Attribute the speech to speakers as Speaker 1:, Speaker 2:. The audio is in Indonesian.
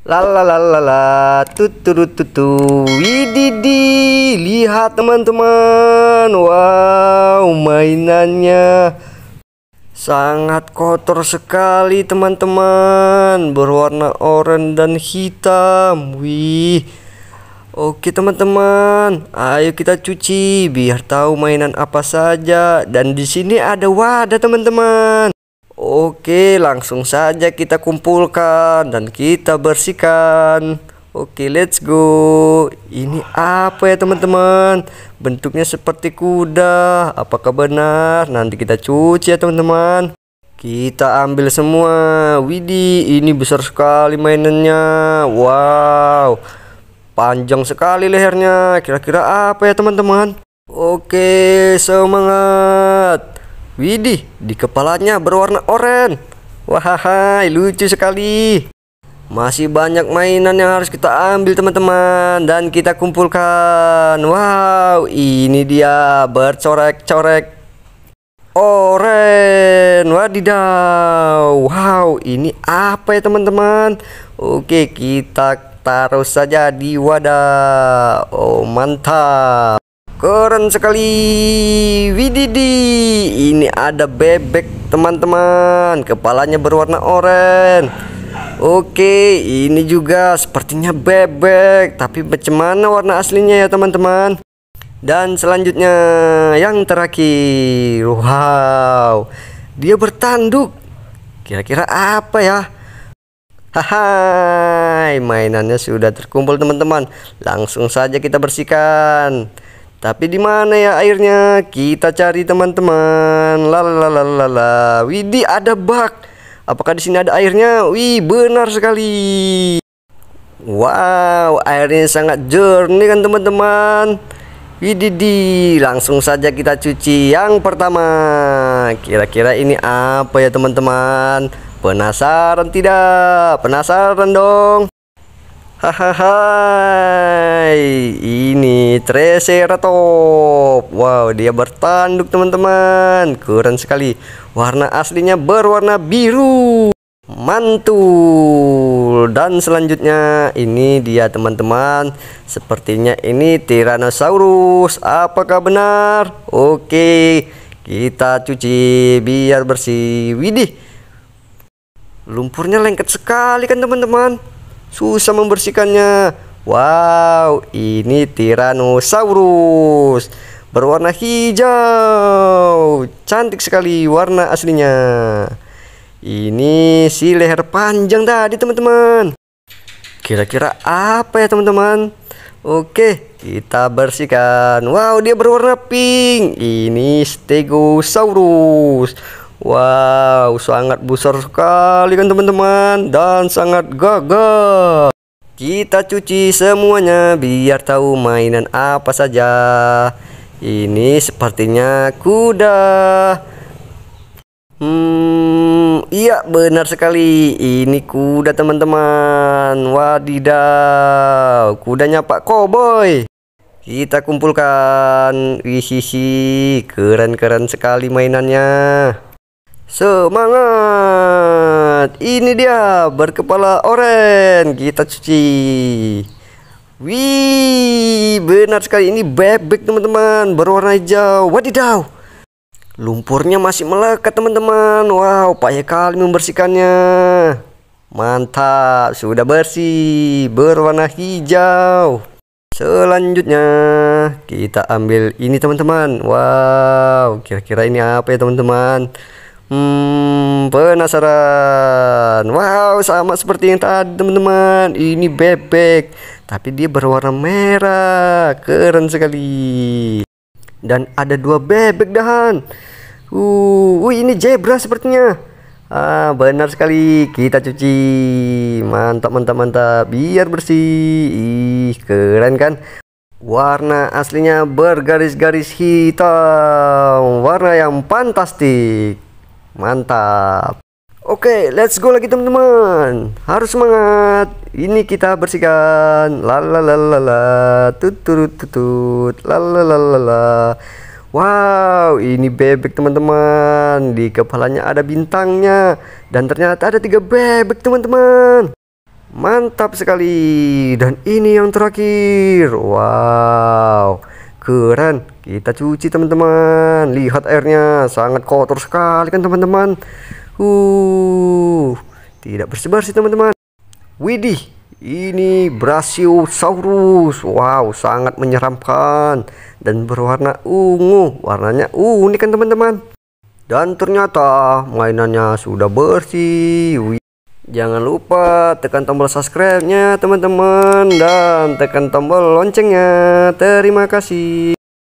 Speaker 1: Lalalalala tuturututu Wididi Lihat teman-teman Wow mainannya Sangat kotor sekali teman-teman Berwarna oranye dan hitam Wih Oke teman-teman Ayo kita cuci Biar tahu mainan apa saja Dan di sini ada wadah teman-teman Oke, langsung saja kita kumpulkan dan kita bersihkan. Oke, let's go. Ini apa ya, teman-teman? Bentuknya seperti kuda. Apakah benar? Nanti kita cuci ya, teman-teman. Kita ambil semua. Widih, ini besar sekali mainannya. Wow. Panjang sekali lehernya. Kira-kira apa ya, teman-teman? Oke, semangat. Widih, di kepalanya berwarna oranye. Wahai, lucu sekali. Masih banyak mainan yang harus kita ambil teman-teman dan kita kumpulkan. Wow, ini dia bercorek-corek oren. Wadidaw. Wow, ini apa ya teman-teman? Oke, kita taruh saja di wadah. Oh, mantap keren sekali wididi ini ada bebek teman-teman kepalanya berwarna oranye Oke ini juga sepertinya bebek tapi bagaimana warna aslinya ya teman-teman dan selanjutnya yang terakhir wow dia bertanduk kira-kira apa ya Hai mainannya sudah terkumpul teman-teman langsung saja kita bersihkan tapi di mana ya airnya? Kita cari teman-teman. la. Widi ada bak. Apakah di sini ada airnya? Wih, benar sekali. Wow, airnya sangat jernih kan teman-teman. Widi langsung saja kita cuci yang pertama. Kira-kira ini apa ya teman-teman? Penasaran tidak? Penasaran dong. Hai, ini Triceratops. Wow, dia bertanduk teman-teman. Keren sekali. Warna aslinya berwarna biru. Mantul. Dan selanjutnya ini dia teman-teman. Sepertinya ini Tyrannosaurus. Apakah benar? Oke, kita cuci biar bersih. Widih. Lumpurnya lengket sekali kan teman-teman. Susah membersihkannya. Wow, ini Tyrannosaurus. Berwarna hijau. Cantik sekali warna aslinya. Ini si leher panjang tadi, teman-teman. Kira-kira apa ya, teman-teman? Oke, kita bersihkan. Wow, dia berwarna pink. Ini Stegosaurus. Wow, sangat besar sekali kan teman-teman dan sangat gagah. Kita cuci semuanya biar tahu mainan apa saja. Ini sepertinya kuda. Hmm, iya benar sekali. Ini kuda teman-teman. Wadidaw, kudanya Pak Cowboy. kita kumpulkan hihihi keren-keren sekali mainannya Semangat! Ini dia berkepala oren kita cuci. Wih, benar sekali ini bebek teman-teman berwarna hijau. Wadidaw! Lumpurnya masih melekat teman-teman. Wow, payah kali membersihkannya. Mantap, sudah bersih, berwarna hijau. Selanjutnya kita ambil ini teman-teman. Wow, kira-kira ini apa ya teman-teman? Hmm, penasaran. Wow, sama seperti yang tadi, teman-teman. Ini bebek, tapi dia berwarna merah. Keren sekali. Dan ada dua bebek dahan. Uh, uh ini zebra sepertinya. Ah, benar sekali. Kita cuci. Mantap, mantap, mantap. Biar bersih. Ih, keren kan? Warna aslinya bergaris-garis hitam. Warna yang fantastik. Mantap. Oke, okay, let's go lagi teman-teman. Harus semangat. Ini kita bersihkan. La la Tutut tutut. Wow, ini bebek teman-teman. Di kepalanya ada bintangnya dan ternyata ada tiga bebek teman-teman. Mantap sekali. Dan ini yang terakhir. Wow keren kita cuci teman-teman lihat airnya sangat kotor sekali kan teman-teman uh tidak bersebar sih teman-teman widih ini Brachiosaurus wow sangat menyeramkan dan berwarna ungu warnanya unik kan teman-teman dan ternyata mainannya sudah bersih Jangan lupa tekan tombol subscribe-nya teman-teman dan tekan tombol loncengnya. Terima kasih.